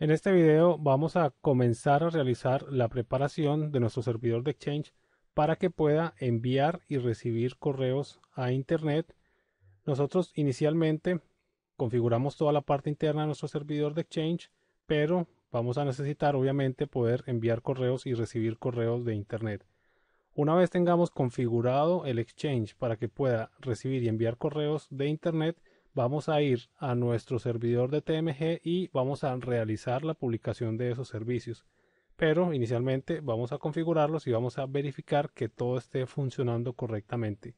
En este video vamos a comenzar a realizar la preparación de nuestro servidor de Exchange para que pueda enviar y recibir correos a Internet. Nosotros inicialmente configuramos toda la parte interna de nuestro servidor de Exchange, pero vamos a necesitar obviamente poder enviar correos y recibir correos de Internet. Una vez tengamos configurado el Exchange para que pueda recibir y enviar correos de Internet, vamos a ir a nuestro servidor de TMG y vamos a realizar la publicación de esos servicios. Pero inicialmente vamos a configurarlos y vamos a verificar que todo esté funcionando correctamente.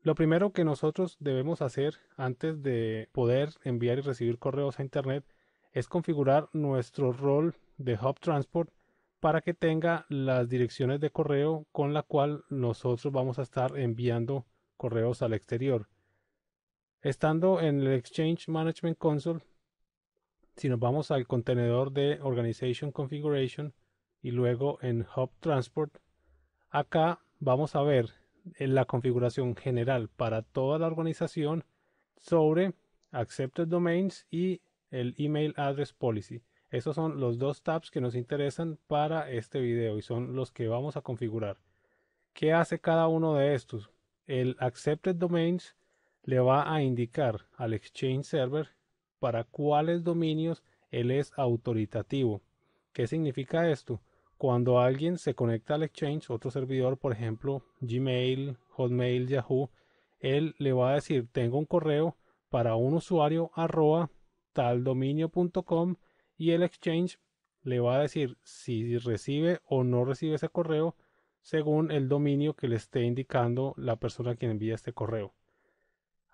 Lo primero que nosotros debemos hacer antes de poder enviar y recibir correos a Internet es configurar nuestro rol de Hub Transport para que tenga las direcciones de correo con la cual nosotros vamos a estar enviando correos al exterior. Estando en el Exchange Management Console, si nos vamos al contenedor de Organization Configuration y luego en Hub Transport, acá vamos a ver en eh, la configuración general para toda la organización sobre Accepted Domains y el Email Address Policy. Esos son los dos tabs que nos interesan para este video y son los que vamos a configurar. ¿Qué hace cada uno de estos? El Accepted Domains le va a indicar al Exchange Server para cuáles dominios él es autoritativo. ¿Qué significa esto? Cuando alguien se conecta al Exchange, otro servidor, por ejemplo, Gmail, Hotmail, Yahoo, él le va a decir, tengo un correo para un usuario arroba taldominio.com y el Exchange le va a decir si recibe o no recibe ese correo según el dominio que le esté indicando la persona que envía este correo.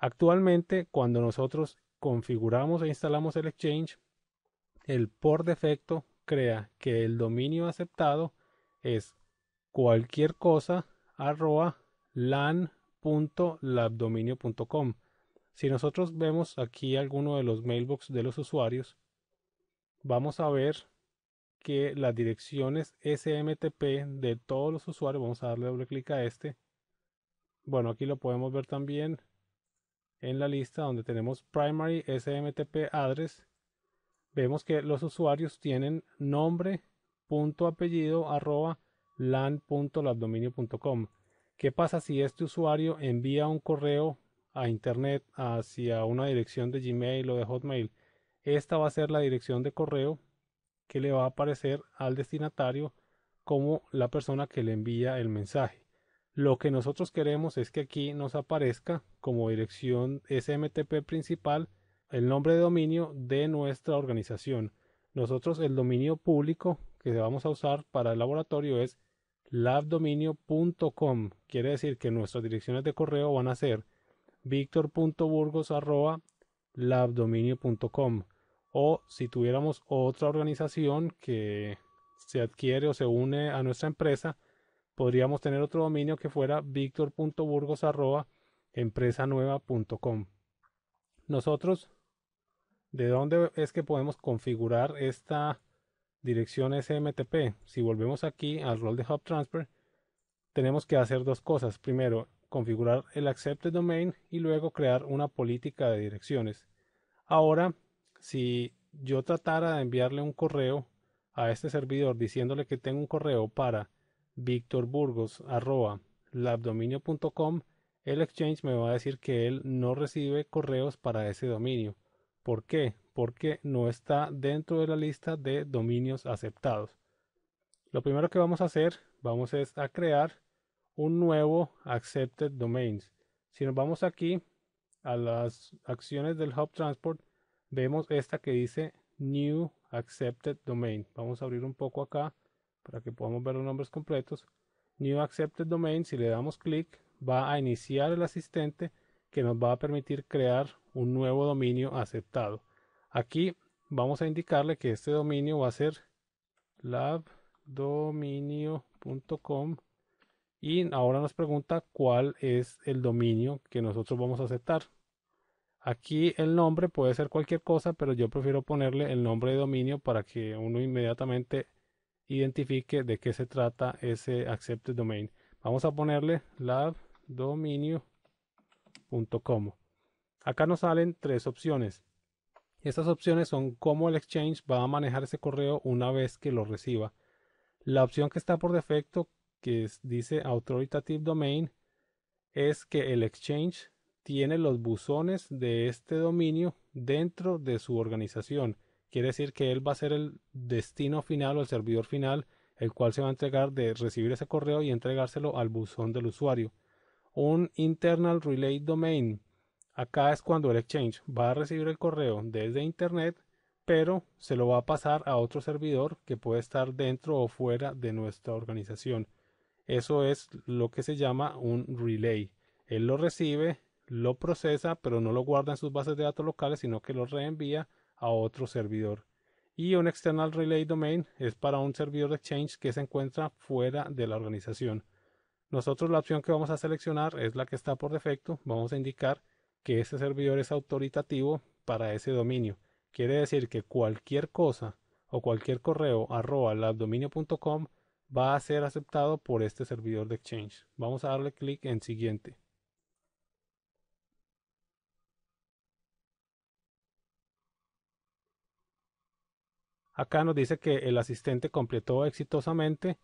Actualmente, cuando nosotros configuramos e instalamos el exchange, el por defecto crea que el dominio aceptado es cualquier cosa arroba Si nosotros vemos aquí alguno de los mailbox de los usuarios, vamos a ver que las direcciones SMTP de todos los usuarios, vamos a darle doble clic a este. Bueno, aquí lo podemos ver también en la lista donde tenemos primary SMTP address, vemos que los usuarios tienen nombre, apellido, arroba, ¿Qué pasa si este usuario envía un correo a internet hacia una dirección de Gmail o de Hotmail? Esta va a ser la dirección de correo que le va a aparecer al destinatario como la persona que le envía el mensaje. Lo que nosotros queremos es que aquí nos aparezca como dirección SMTP principal el nombre de dominio de nuestra organización. Nosotros el dominio público que vamos a usar para el laboratorio es labdominio.com. Quiere decir que nuestras direcciones de correo van a ser victor.burgos.labdominio.com o si tuviéramos otra organización que se adquiere o se une a nuestra empresa, podríamos tener otro dominio que fuera victor.burgos.empresanueva.com. Nosotros, ¿de dónde es que podemos configurar esta dirección SMTP? Si volvemos aquí al rol de Hub Transfer, tenemos que hacer dos cosas. Primero, configurar el accepted domain y luego crear una política de direcciones. Ahora, si yo tratara de enviarle un correo a este servidor diciéndole que tengo un correo para Víctor Burgos, arroba el exchange me va a decir que él no recibe correos para ese dominio. ¿Por qué? Porque no está dentro de la lista de dominios aceptados. Lo primero que vamos a hacer, vamos es a crear un nuevo accepted domains. Si nos vamos aquí a las acciones del Hub Transport, vemos esta que dice new accepted domain. Vamos a abrir un poco acá para que podamos ver los nombres completos, New Accepted Domain, si le damos clic, va a iniciar el asistente que nos va a permitir crear un nuevo dominio aceptado. Aquí vamos a indicarle que este dominio va a ser labdominio.com y ahora nos pregunta cuál es el dominio que nosotros vamos a aceptar. Aquí el nombre puede ser cualquier cosa, pero yo prefiero ponerle el nombre de dominio para que uno inmediatamente identifique de qué se trata ese accepted domain. Vamos a ponerle labdominio.com. Acá nos salen tres opciones. Estas opciones son cómo el exchange va a manejar ese correo una vez que lo reciba. La opción que está por defecto, que dice Authoritative Domain, es que el exchange tiene los buzones de este dominio dentro de su organización. Quiere decir que él va a ser el destino final o el servidor final, el cual se va a entregar de recibir ese correo y entregárselo al buzón del usuario. Un internal relay domain. Acá es cuando el exchange va a recibir el correo desde internet, pero se lo va a pasar a otro servidor que puede estar dentro o fuera de nuestra organización. Eso es lo que se llama un relay. Él lo recibe, lo procesa, pero no lo guarda en sus bases de datos locales, sino que lo reenvía a otro servidor. Y un External Relay Domain es para un servidor de Exchange que se encuentra fuera de la organización. Nosotros la opción que vamos a seleccionar es la que está por defecto. Vamos a indicar que ese servidor es autoritativo para ese dominio. Quiere decir que cualquier cosa o cualquier correo arroba labdominio.com va a ser aceptado por este servidor de Exchange. Vamos a darle clic en siguiente. Acá nos dice que el asistente completó exitosamente.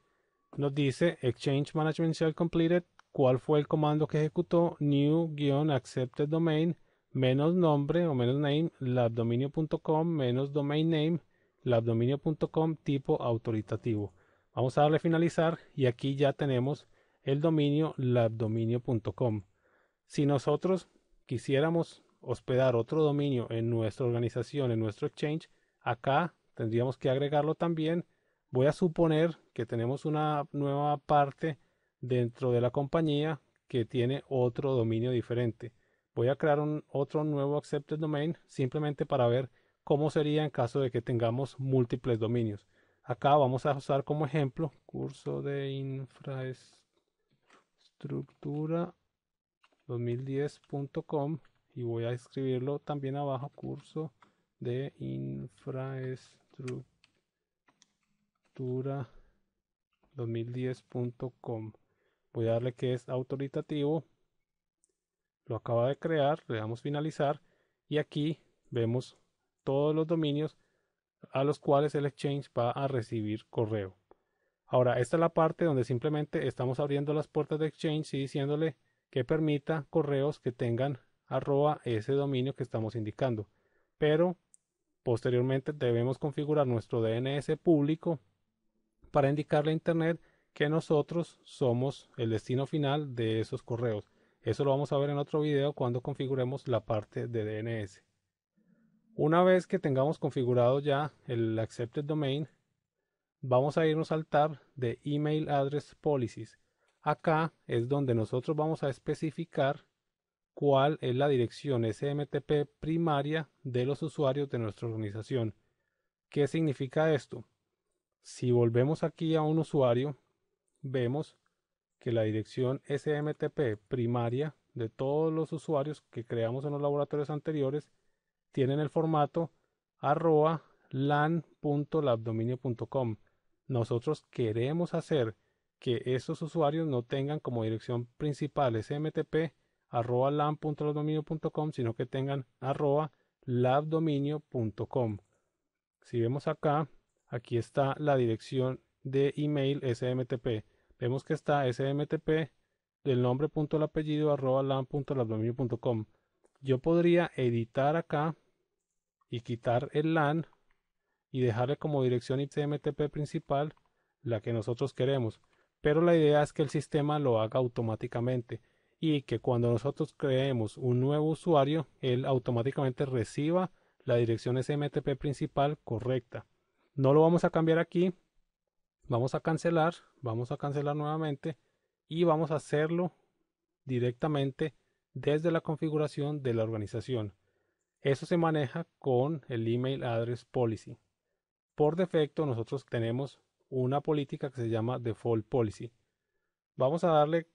Nos dice Exchange Management Shell Completed, cuál fue el comando que ejecutó, new-accepted domain, menos nombre o menos name, labdominio.com, menos domain name, labdominio.com tipo autoritativo. Vamos a darle finalizar y aquí ya tenemos el dominio labdominio.com. Si nosotros quisiéramos hospedar otro dominio en nuestra organización, en nuestro exchange, acá tendríamos que agregarlo también. Voy a suponer que tenemos una nueva parte dentro de la compañía que tiene otro dominio diferente. Voy a crear un, otro nuevo accepted domain simplemente para ver cómo sería en caso de que tengamos múltiples dominios. Acá vamos a usar como ejemplo curso de infraestructura 2010.com y voy a escribirlo también abajo curso de infraestructura estructura2010.com. Voy a darle que es autoritativo. Lo acaba de crear, le damos finalizar y aquí vemos todos los dominios a los cuales el exchange va a recibir correo. Ahora, esta es la parte donde simplemente estamos abriendo las puertas de Exchange y diciéndole que permita correos que tengan arroba ese dominio que estamos indicando. Pero Posteriormente debemos configurar nuestro DNS público para indicarle a Internet que nosotros somos el destino final de esos correos. Eso lo vamos a ver en otro video cuando configuremos la parte de DNS. Una vez que tengamos configurado ya el Accepted Domain, vamos a irnos al tab de Email Address Policies. Acá es donde nosotros vamos a especificar cuál es la dirección SMTP primaria de los usuarios de nuestra organización. ¿Qué significa esto? Si volvemos aquí a un usuario, vemos que la dirección SMTP primaria de todos los usuarios que creamos en los laboratorios anteriores tienen el formato arroba lan.labdominio.com. Nosotros queremos hacer que esos usuarios no tengan como dirección principal SMTP arroba lam.labdominio.com, sino que tengan arroba labdominio.com. Si vemos acá, aquí está la dirección de email SMTP. Vemos que está SMTP del nombre punto el apellido arroba Yo podría editar acá y quitar el LAN y dejarle como dirección SMTP principal la que nosotros queremos. Pero la idea es que el sistema lo haga automáticamente y que cuando nosotros creemos un nuevo usuario, él automáticamente reciba la dirección SMTP principal correcta. No lo vamos a cambiar aquí. Vamos a cancelar, vamos a cancelar nuevamente y vamos a hacerlo directamente desde la configuración de la organización. Eso se maneja con el email address policy. Por defecto nosotros tenemos una política que se llama default policy. Vamos a darle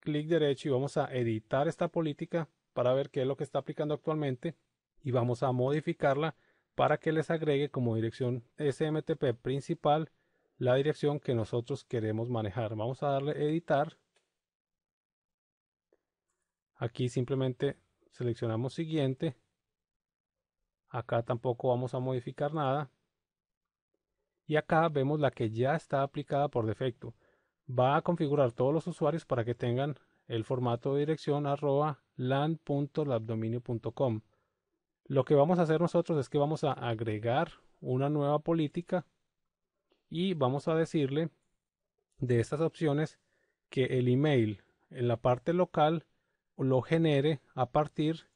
clic derecho y vamos a editar esta política para ver qué es lo que está aplicando actualmente y vamos a modificarla para que les agregue como dirección SMTP principal la dirección que nosotros queremos manejar. Vamos a darle editar. Aquí simplemente seleccionamos siguiente. Acá tampoco vamos a modificar nada. Y acá vemos la que ya está aplicada por defecto va a configurar todos los usuarios para que tengan el formato de dirección arroba lan.labdominio.com. Lo que vamos a hacer nosotros es que vamos a agregar una nueva política y vamos a decirle de estas opciones que el email en la parte local lo genere a partir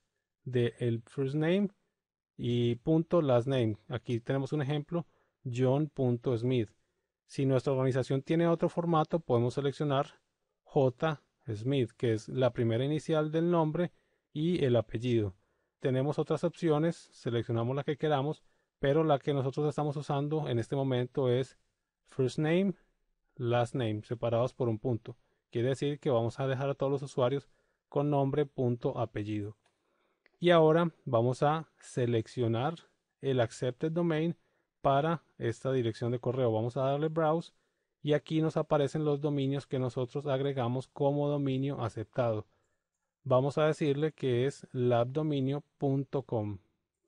del el first name y punto last name. Aquí tenemos un ejemplo, john.smith. Si nuestra organización tiene otro formato, podemos seleccionar J. Smith, que es la primera inicial del nombre y el apellido. Tenemos otras opciones, seleccionamos la que queramos, pero la que nosotros estamos usando en este momento es first name, last name, separados por un punto. Quiere decir que vamos a dejar a todos los usuarios con nombre, punto, apellido. Y ahora vamos a seleccionar el accepted domain para esta dirección de correo. Vamos a darle browse y aquí nos aparecen los dominios que nosotros agregamos como dominio aceptado. Vamos a decirle que es labdominio.com.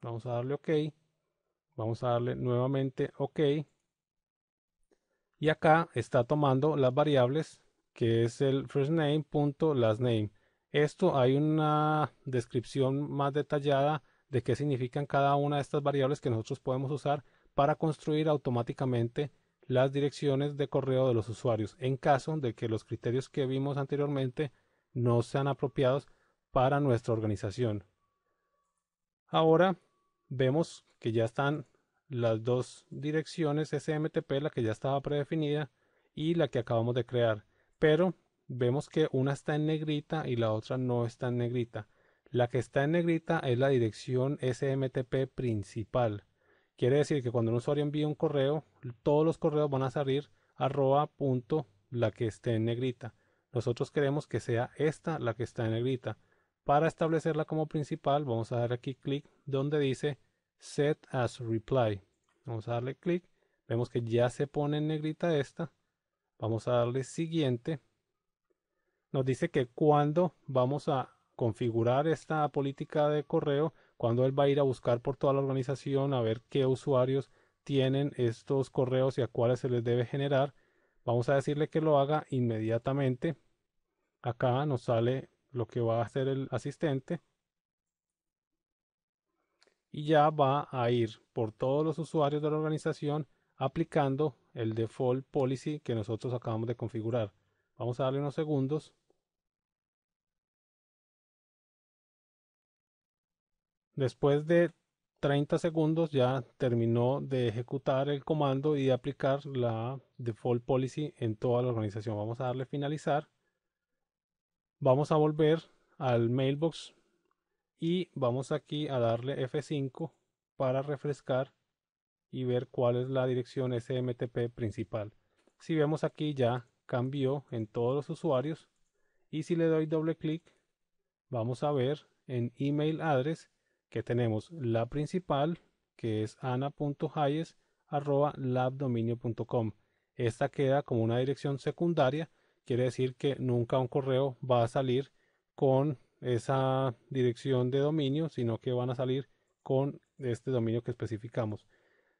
Vamos a darle OK. Vamos a darle nuevamente OK. Y acá está tomando las variables que es el firstname.lastname. Esto hay una descripción más detallada de qué significan cada una de estas variables que nosotros podemos usar para construir automáticamente las direcciones de correo de los usuarios en caso de que los criterios que vimos anteriormente no sean apropiados para nuestra organización. Ahora vemos que ya están las dos direcciones SMTP, la que ya estaba predefinida y la que acabamos de crear, pero vemos que una está en negrita y la otra no está en negrita. La que está en negrita es la dirección SMTP principal. Quiere decir que cuando un usuario envía un correo, todos los correos van a salir arroba punto la que esté en negrita. Nosotros queremos que sea esta la que está en negrita. Para establecerla como principal, vamos a dar aquí clic donde dice set as reply. Vamos a darle clic. Vemos que ya se pone en negrita esta. Vamos a darle siguiente. Nos dice que cuando vamos a configurar esta política de correo, cuando él va a ir a buscar por toda la organización a ver qué usuarios tienen estos correos y a cuáles se les debe generar. Vamos a decirle que lo haga inmediatamente. Acá nos sale lo que va a hacer el asistente. Y ya va a ir por todos los usuarios de la organización aplicando el default policy que nosotros acabamos de configurar. Vamos a darle unos segundos. Después de 30 segundos ya terminó de ejecutar el comando y de aplicar la default policy en toda la organización. Vamos a darle finalizar. Vamos a volver al mailbox y vamos aquí a darle F5 para refrescar y ver cuál es la dirección SMTP principal. Si vemos aquí ya cambió en todos los usuarios y si le doy doble clic vamos a ver en email address que tenemos la principal, que es ana.hayes.labdominio.com. Esta queda como una dirección secundaria, quiere decir que nunca un correo va a salir con esa dirección de dominio, sino que van a salir con este dominio que especificamos.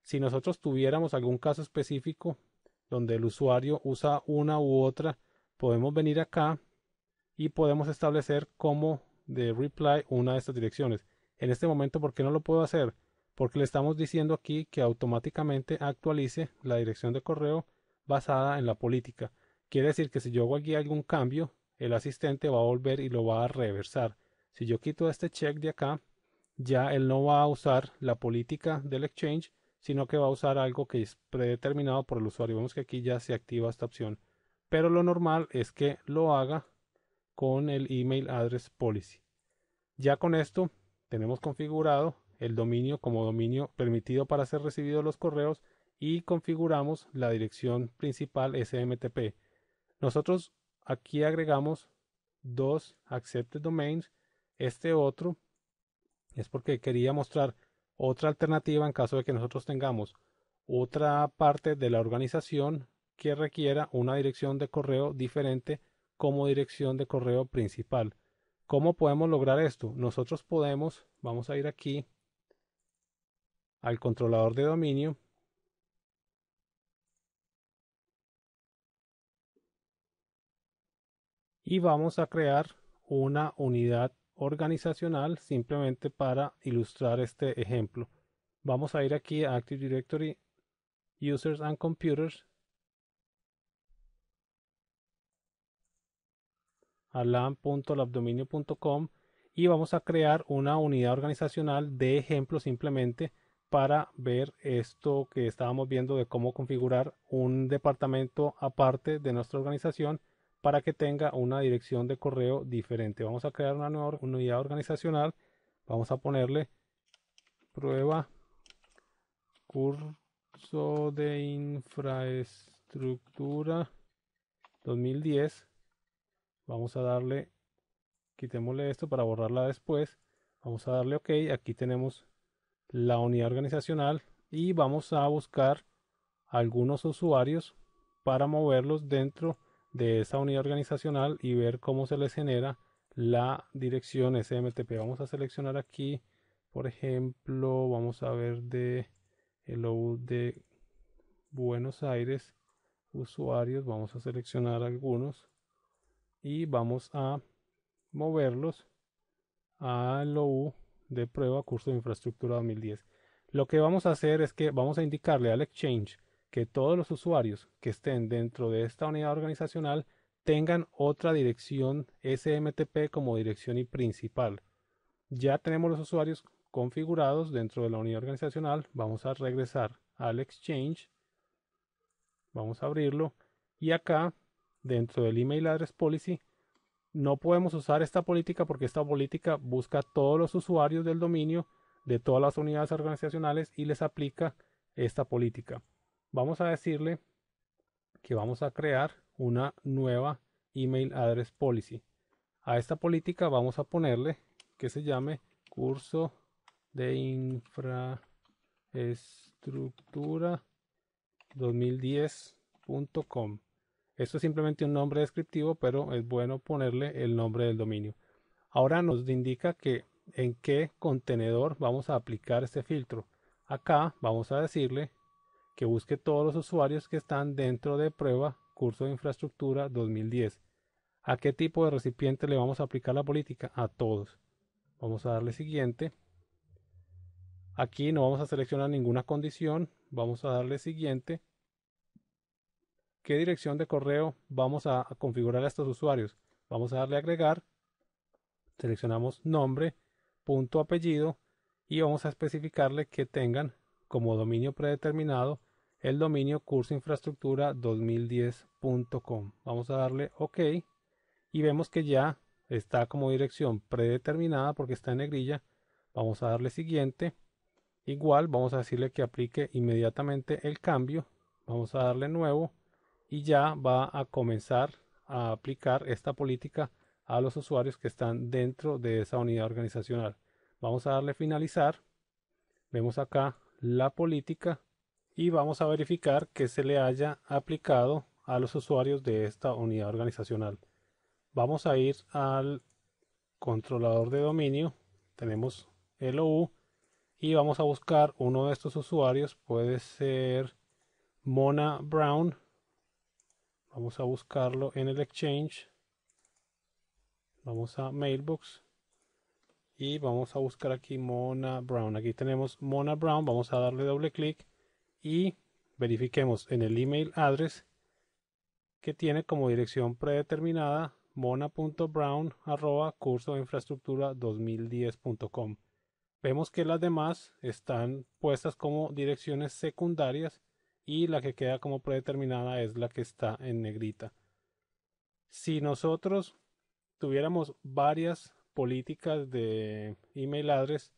Si nosotros tuviéramos algún caso específico donde el usuario usa una u otra, podemos venir acá y podemos establecer como de reply una de estas direcciones en este momento, ¿por qué no lo puedo hacer? Porque le estamos diciendo aquí que automáticamente actualice la dirección de correo basada en la política. Quiere decir que si yo hago aquí algún cambio, el asistente va a volver y lo va a reversar. Si yo quito este check de acá, ya él no va a usar la política del exchange, sino que va a usar algo que es predeterminado por el usuario. Vemos que aquí ya se activa esta opción. Pero lo normal es que lo haga con el email address policy. Ya con esto tenemos configurado el dominio como dominio permitido para ser recibidos los correos y configuramos la dirección principal SMTP. Nosotros aquí agregamos dos accepted domains. Este otro es porque quería mostrar otra alternativa en caso de que nosotros tengamos otra parte de la organización que requiera una dirección de correo diferente como dirección de correo principal. ¿Cómo podemos lograr esto? Nosotros podemos, vamos a ir aquí al controlador de dominio. Y vamos a crear una unidad organizacional simplemente para ilustrar este ejemplo. Vamos a ir aquí a Active Directory Users and Computers lan.labdominio.com y vamos a crear una unidad organizacional de ejemplo simplemente para ver esto que estábamos viendo de cómo configurar un departamento aparte de nuestra organización para que tenga una dirección de correo diferente. Vamos a crear una nueva unidad organizacional. Vamos a ponerle prueba curso de infraestructura 2010 Vamos a darle, quitémosle esto para borrarla después. Vamos a darle OK. Aquí tenemos la unidad organizacional y vamos a buscar algunos usuarios para moverlos dentro de esa unidad organizacional y ver cómo se les genera la dirección SMTP. Vamos a seleccionar aquí, por ejemplo, vamos a ver de el OU de Buenos Aires usuarios, vamos a seleccionar algunos y vamos a moverlos lo U de prueba curso de infraestructura 2010. Lo que vamos a hacer es que vamos a indicarle al Exchange que todos los usuarios que estén dentro de esta unidad organizacional tengan otra dirección SMTP como dirección y principal. Ya tenemos los usuarios configurados dentro de la unidad organizacional. Vamos a regresar al Exchange. Vamos a abrirlo. Y acá dentro del email address policy, no podemos usar esta política porque esta política busca a todos los usuarios del dominio de todas las unidades organizacionales y les aplica esta política. Vamos a decirle que vamos a crear una nueva email address policy. A esta política vamos a ponerle que se llame curso de infraestructura 2010.com. Esto es simplemente un nombre descriptivo, pero es bueno ponerle el nombre del dominio. Ahora nos indica que en qué contenedor vamos a aplicar este filtro. Acá vamos a decirle que busque todos los usuarios que están dentro de prueba curso de infraestructura 2010. ¿A qué tipo de recipiente le vamos a aplicar la política? A todos. Vamos a darle siguiente. Aquí no vamos a seleccionar ninguna condición. Vamos a darle siguiente qué dirección de correo vamos a, configurar a estos usuarios. Vamos a darle agregar, seleccionamos nombre, punto apellido y vamos a especificarle que tengan como dominio predeterminado el dominio cursoinfraestructura2010.com. Vamos a darle OK y vemos que ya está como dirección predeterminada porque está en negrilla. Vamos a darle siguiente. Igual vamos a decirle que aplique inmediatamente el cambio. Vamos a darle nuevo y ya va a comenzar a aplicar esta política a los usuarios que están dentro de esa unidad organizacional. Vamos a darle finalizar. Vemos acá la política y vamos a verificar que se le haya aplicado a los usuarios de esta unidad organizacional. Vamos a ir al controlador de dominio. Tenemos OU. y vamos a buscar uno de estos usuarios. Puede ser Mona Brown vamos a buscarlo en el exchange vamos a mailbox y vamos a buscar aquí Mona Brown aquí tenemos Mona Brown vamos a darle doble clic y verifiquemos en el email address que tiene como dirección predeterminada mona.brown arroba curso de infraestructura 2010.com vemos que las demás están puestas como direcciones secundarias y la que queda como predeterminada es la que está en negrita. Si nosotros tuviéramos varias políticas de email address,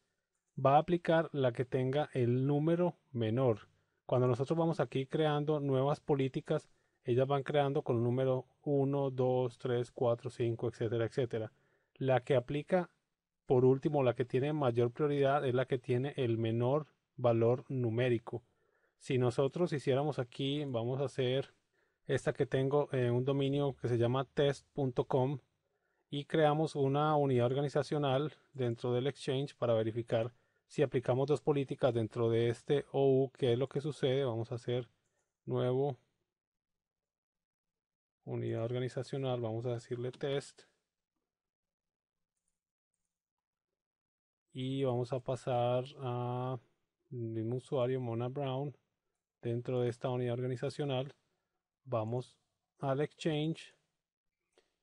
va a aplicar la que tenga el número menor. Cuando nosotros vamos aquí creando nuevas políticas, ellas van creando con un número 1, 2, 3, 4, 5, etcétera, etcétera. La que aplica, por último, la que tiene mayor prioridad es la que tiene el menor valor numérico si nosotros hiciéramos aquí, vamos a hacer esta que tengo en un dominio que se llama test.com y creamos una unidad organizacional dentro del exchange para verificar si aplicamos dos políticas dentro de este OU, qué es lo que sucede. Vamos a hacer nuevo unidad organizacional, vamos a decirle test. Y vamos a pasar a un usuario, Mona Brown dentro de esta unidad organizacional vamos al exchange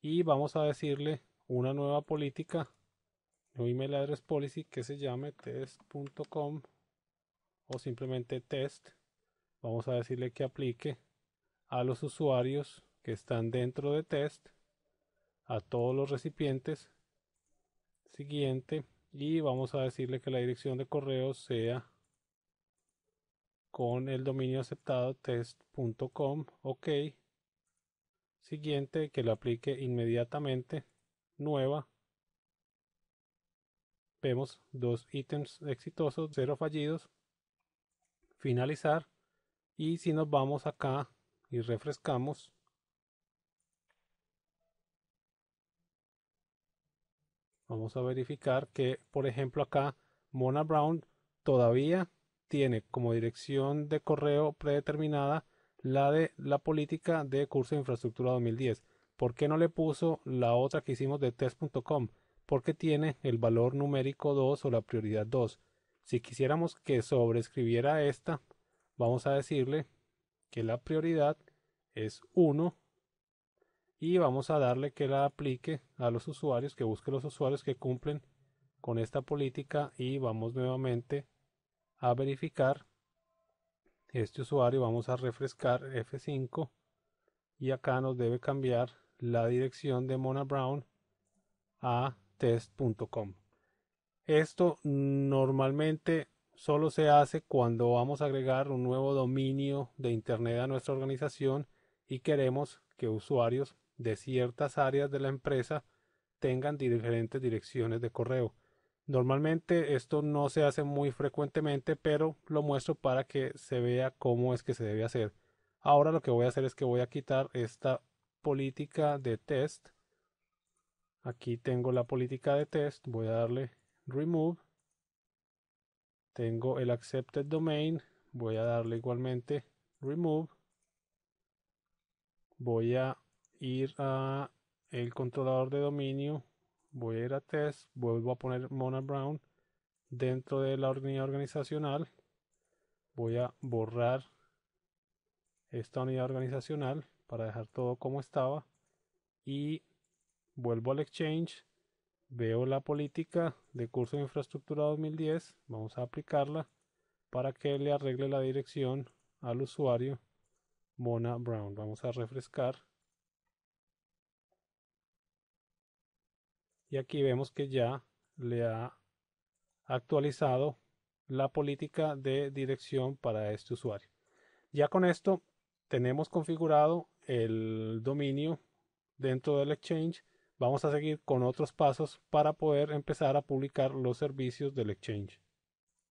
y vamos a decirle una nueva política un email address policy que se llame test.com o simplemente test vamos a decirle que aplique a los usuarios que están dentro de test a todos los recipientes siguiente y vamos a decirle que la dirección de correo sea con el dominio aceptado test.com, ok. Siguiente, que lo aplique inmediatamente, nueva. Vemos dos ítems exitosos, cero fallidos. Finalizar. Y si nos vamos acá y refrescamos, vamos a verificar que, por ejemplo, acá Mona Brown todavía tiene como dirección de correo predeterminada la de la política de curso de infraestructura 2010. ¿Por qué no le puso la otra que hicimos de test.com? Porque tiene el valor numérico 2 o la prioridad 2. Si quisiéramos que sobrescribiera esta, vamos a decirle que la prioridad es 1 y vamos a darle que la aplique a los usuarios, que busque los usuarios que cumplen con esta política y vamos nuevamente a verificar este usuario vamos a refrescar F5 y acá nos debe cambiar la dirección de Mona Brown a test.com esto normalmente solo se hace cuando vamos a agregar un nuevo dominio de internet a nuestra organización y queremos que usuarios de ciertas áreas de la empresa tengan diferentes direcciones de correo Normalmente esto no se hace muy frecuentemente, pero lo muestro para que se vea cómo es que se debe hacer. Ahora lo que voy a hacer es que voy a quitar esta política de test. Aquí tengo la política de test, voy a darle remove. Tengo el accepted domain, voy a darle igualmente remove. Voy a ir a el controlador de dominio voy a ir a test, vuelvo a poner Mona Brown dentro de la unidad organizacional, voy a borrar esta unidad organizacional para dejar todo como estaba y vuelvo al exchange, veo la política de curso de infraestructura 2010, vamos a aplicarla para que le arregle la dirección al usuario Mona Brown. Vamos a refrescar y aquí vemos que ya le ha actualizado la política de dirección para este usuario. Ya con esto tenemos configurado el dominio dentro del exchange. Vamos a seguir con otros pasos para poder empezar a publicar los servicios del exchange.